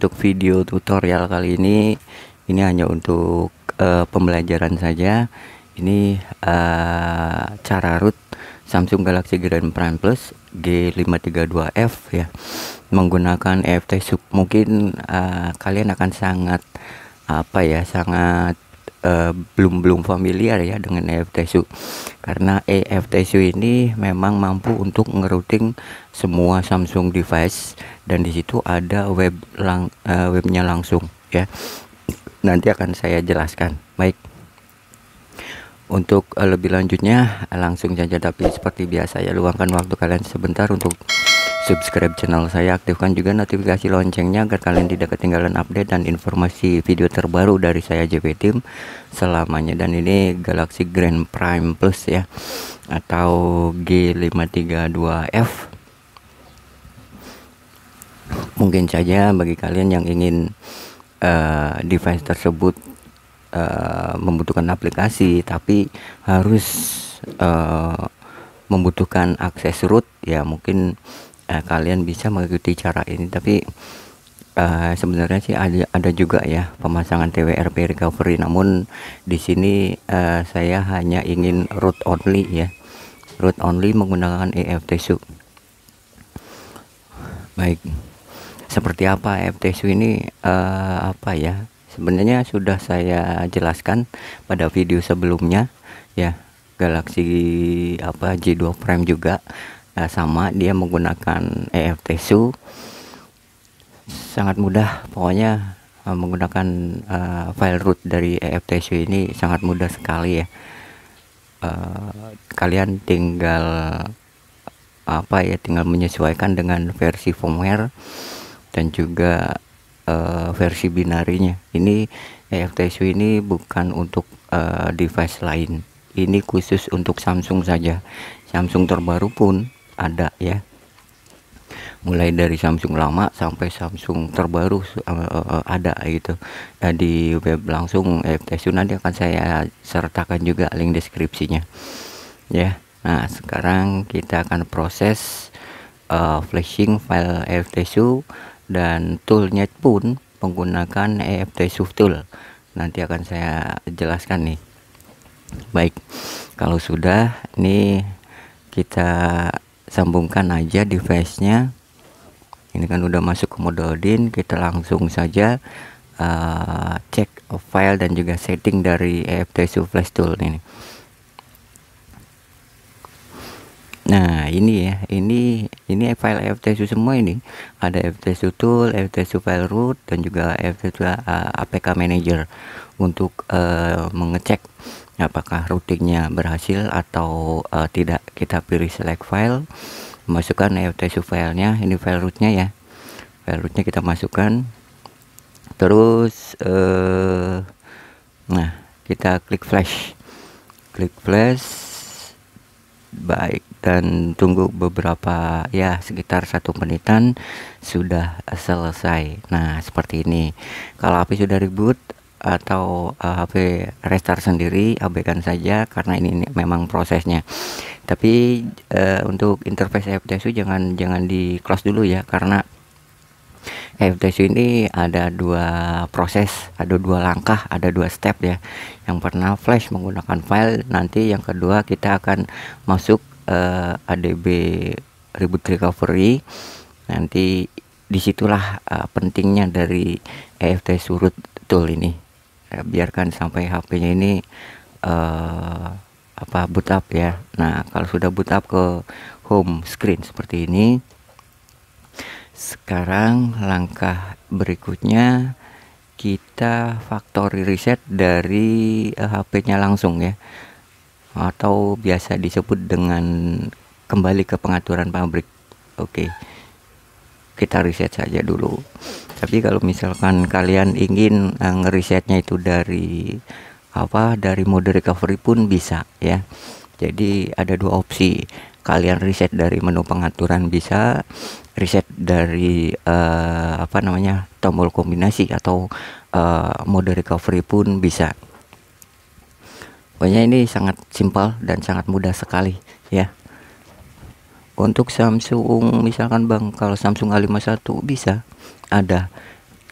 untuk video tutorial kali ini ini hanya untuk uh, pembelajaran saja ini uh, cara root Samsung Galaxy Grand Prime Plus G532F ya menggunakan EFT sub mungkin uh, kalian akan sangat apa ya sangat belum eh, belum belum familiar ya dengan EFTSU karena EFTSU ini memang mampu untuk ngerouting semua Samsung device dan disitu ada web lang uh, webnya langsung ya nanti akan saya jelaskan baik untuk uh, lebih lanjutnya langsung saja tapi seperti biasa ya luangkan waktu kalian sebentar untuk subscribe channel saya, aktifkan juga notifikasi loncengnya agar kalian tidak ketinggalan update dan informasi video terbaru dari saya JP Team selamanya. Dan ini Galaxy Grand Prime Plus ya, atau G532F. Mungkin saja bagi kalian yang ingin uh, device tersebut uh, membutuhkan aplikasi, tapi harus uh, membutuhkan akses root ya mungkin eh, kalian bisa mengikuti cara ini tapi eh, sebenarnya sih ada ada juga ya pemasangan TWRP recovery namun di sini eh, saya hanya ingin root only ya root only menggunakan EFT sub baik seperti apa EFT sub ini eh, apa ya sebenarnya sudah saya jelaskan pada video sebelumnya ya Galaxy apa J2 Prime juga uh, sama dia menggunakan EFT SU sangat mudah pokoknya eh, menggunakan uh, file root dari EFT SU ini sangat mudah sekali ya uh, kalian tinggal apa ya tinggal menyesuaikan dengan versi firmware dan juga uh, versi binarinya ini EFT su ini bukan untuk uh, device lain ini khusus untuk Samsung saja Samsung terbaru pun ada ya mulai dari Samsung lama sampai Samsung terbaru uh, ada gitu nah, di web langsung FTSU nanti akan saya sertakan juga link deskripsinya ya nah sekarang kita akan proses uh, flashing file FTSU dan toolnya pun menggunakan EFTSU tool nanti akan saya jelaskan nih baik kalau sudah nih kita sambungkan aja device-nya ini kan udah masuk ke mode Odin, kita langsung saja uh, cek file dan juga setting dari EFTSU Flash Tool ini Nah ini ya ini ini file EFTSU semua ini ada EFTSU tool, EFTSU file root dan juga EFTSU uh, eh, APK manager untuk uh, mengecek apakah routingnya berhasil atau uh, tidak kita pilih select file masukkan EOTSU nya ini file rootnya ya file rootnya kita masukkan terus uh, nah kita klik flash klik flash baik dan tunggu beberapa ya sekitar satu menitan sudah selesai nah seperti ini kalau api sudah ribut atau uh, eh, HP restart sendiri abaikan saja karena ini, ini memang prosesnya tapi uh, untuk interface FTSU jangan jangan di close dulu ya karena FTSU ini ada dua proses ada dua langkah ada dua step ya yang pernah flash menggunakan file nanti yang kedua kita akan masuk uh, eh, ADB reboot recovery nanti disitulah uh, pentingnya dari EFT surut tool ini Eh, biarkan sampai HP-nya ini uh, apa boot up ya Nah kalau sudah boot up ke home screen seperti ini sekarang langkah berikutnya kita factory reset dari HP-nya eh, langsung ya atau biasa disebut dengan kembali ke pengaturan pabrik oke okay kita riset saja dulu tapi kalau misalkan kalian ingin uh, ngerisetnya itu dari apa dari mode recovery pun bisa ya jadi ada dua opsi kalian riset dari menu pengaturan bisa riset dari uh, apa namanya tombol kombinasi atau uh, mode recovery pun bisa pokoknya ini sangat simpel dan sangat mudah sekali ya untuk Samsung misalkan Bang kalau Samsung A51 bisa ada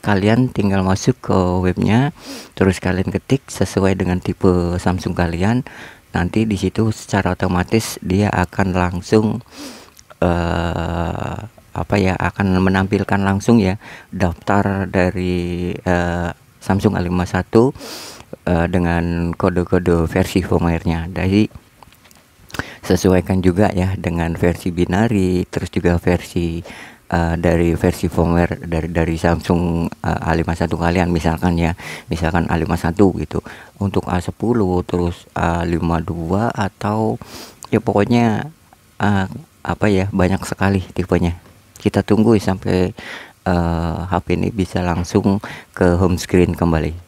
kalian tinggal masuk ke webnya terus kalian ketik sesuai dengan tipe Samsung kalian nanti di situ secara otomatis dia akan langsung uh, apa ya akan menampilkan langsung ya daftar dari uh, Samsung A51 uh, eh, dengan kode-kode versi firmware dari sesuaikan juga ya dengan versi binari terus juga versi uh, dari versi firmware dari dari Samsung uh, eh, A51 kalian misalkan ya misalkan A51 gitu untuk A10 terus A52 atau ya pokoknya uh, apa ya banyak sekali tipenya kita tunggu sampai uh, HP ini bisa langsung ke home screen kembali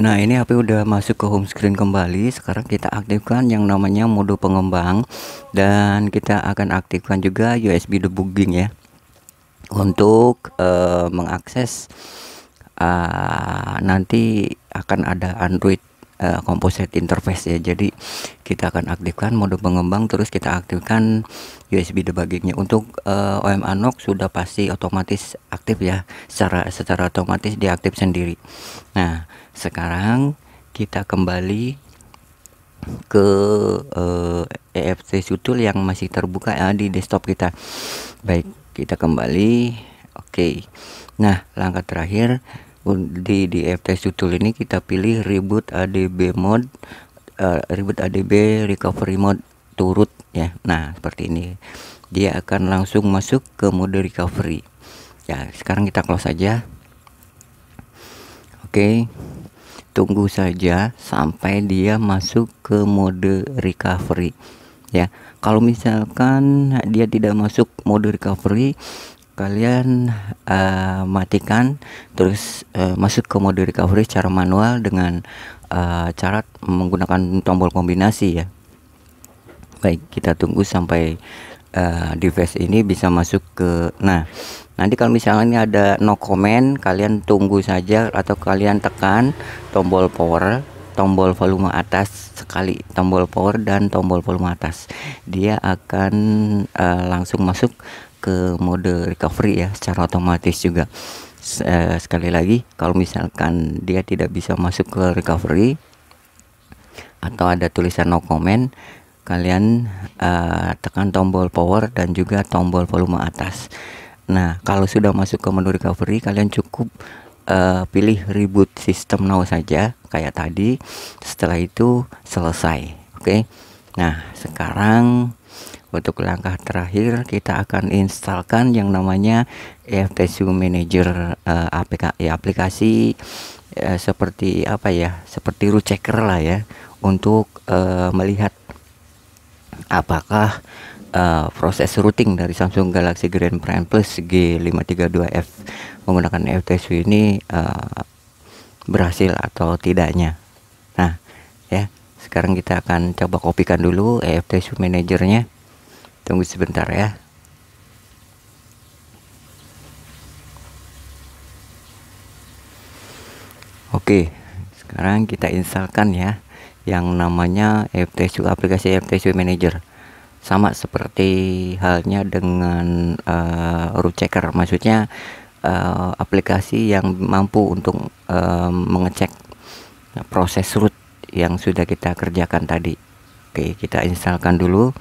Nah ini HP udah masuk ke home screen kembali Sekarang kita aktifkan yang namanya mode pengembang Dan kita akan aktifkan juga USB debugging ya Untuk uh, mengakses uh, Nanti akan ada Android uh, Composite Interface ya Jadi kita akan aktifkan mode pengembang Terus kita aktifkan USB debuggingnya Untuk uh, OM Anok sudah pasti otomatis aktif ya Secara, secara otomatis diaktif sendiri Nah sekarang kita kembali ke uh, eh, EFT Sutul yang masih terbuka ya, di desktop kita. Baik, kita kembali. Oke. Okay. Nah, langkah terakhir di di EFT Sutul ini kita pilih reboot ADB mode uh, reboot ADB recovery mode turut ya. Nah, seperti ini. Dia akan langsung masuk ke mode recovery. Ya, sekarang kita close saja. Oke. Okay tunggu saja sampai dia masuk ke mode recovery ya kalau misalkan dia tidak masuk mode recovery kalian uh, matikan terus uh, masuk ke mode recovery secara manual dengan uh, eh, cara menggunakan tombol kombinasi ya baik kita tunggu sampai uh, device ini bisa masuk ke nah nanti kalau misalnya ini ada no comment kalian tunggu saja atau kalian tekan tombol power tombol volume atas sekali tombol power dan tombol volume atas dia akan uh, langsung masuk ke mode recovery ya secara otomatis juga uh, sekali lagi kalau misalkan dia tidak bisa masuk ke recovery atau ada tulisan no comment kalian uh, tekan tombol power dan juga tombol volume atas nah kalau sudah masuk ke menu recovery kalian cukup uh, pilih reboot system now saja kayak tadi setelah itu selesai oke okay? nah sekarang untuk langkah terakhir kita akan installkan yang namanya EFT Manager uh, eh, APK ya, aplikasi uh, seperti apa ya seperti root checker lah ya untuk uh, melihat apakah uh, proses routing dari Samsung Galaxy Grand Prime Plus G532F menggunakan FTSU ini uh, berhasil atau tidaknya. Nah, ya, sekarang kita akan coba kopikan dulu FTSU manajernya. Tunggu sebentar ya. Oke, sekarang kita instalkan ya yang namanya FTSU aplikasi FTSU Manager sama seperti halnya dengan uh, eh, root checker maksudnya uh, aplikasi yang mampu untuk uh, mengecek proses root yang sudah kita kerjakan tadi oke kita instalkan dulu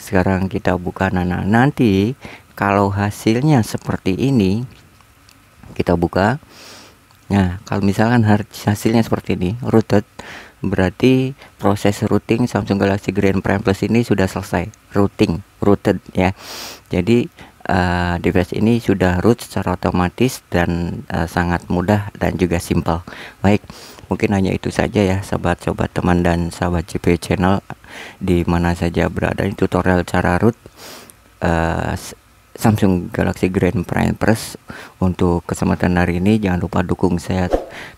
sekarang kita buka nana nanti kalau hasilnya seperti ini kita buka nah kalau misalkan hasilnya seperti ini rooted berarti proses routing Samsung Galaxy Grand Prime Plus ini sudah selesai routing routed ya jadi uh, device ini sudah root secara otomatis dan uh, sangat mudah dan juga simple baik mungkin hanya itu saja ya sahabat-sahabat teman dan sahabat GP channel di mana saja berada ini tutorial cara root uh, Samsung Galaxy Grand Prime Press untuk kesempatan hari ini jangan lupa dukung saya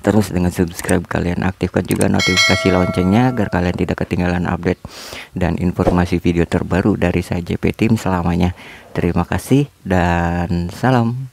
terus dengan subscribe kalian aktifkan juga notifikasi loncengnya agar kalian tidak ketinggalan update dan informasi video terbaru dari saya JP Team selamanya terima kasih dan salam